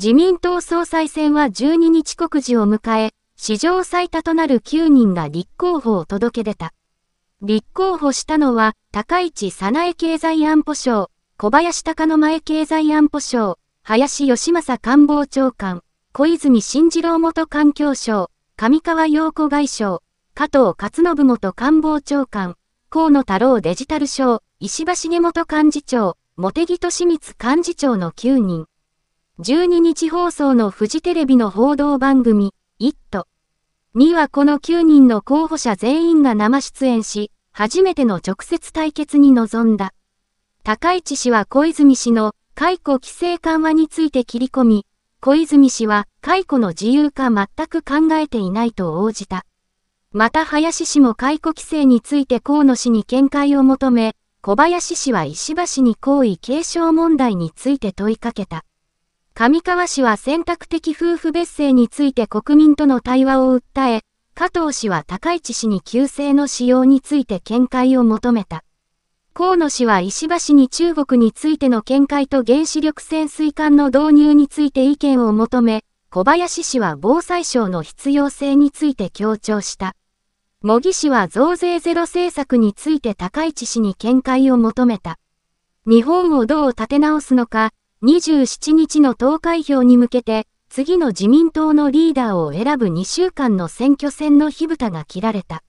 自民党総裁選は12日告示を迎え、史上最多となる9人が立候補を届け出た。立候補したのは、高市早苗経済安保省、小林隆の前経済安保省、林義正官房長官、小泉進次郎元環境省、上川陽子外相、加藤勝信元官房長官、河野太郎デジタル省、石橋茂元幹事長、茂木敏光幹事長の9人。12日放送のフジテレビの報道番組、イットにはこの9人の候補者全員が生出演し、初めての直接対決に臨んだ。高市氏は小泉氏の解雇規制緩和について切り込み、小泉氏は解雇の自由化全く考えていないと応じた。また林氏も解雇規制について河野氏に見解を求め、小林氏は石破氏に行為継承問題について問いかけた。上川氏は選択的夫婦別姓について国民との対話を訴え、加藤氏は高市氏に旧姓の使用について見解を求めた。河野氏は石破氏に中国についての見解と原子力潜水艦の導入について意見を求め、小林氏は防災省の必要性について強調した。茂木氏は増税ゼロ政策について高市氏に見解を求めた。日本をどう立て直すのか、27日の投開票に向けて、次の自民党のリーダーを選ぶ2週間の選挙戦の火蓋が切られた。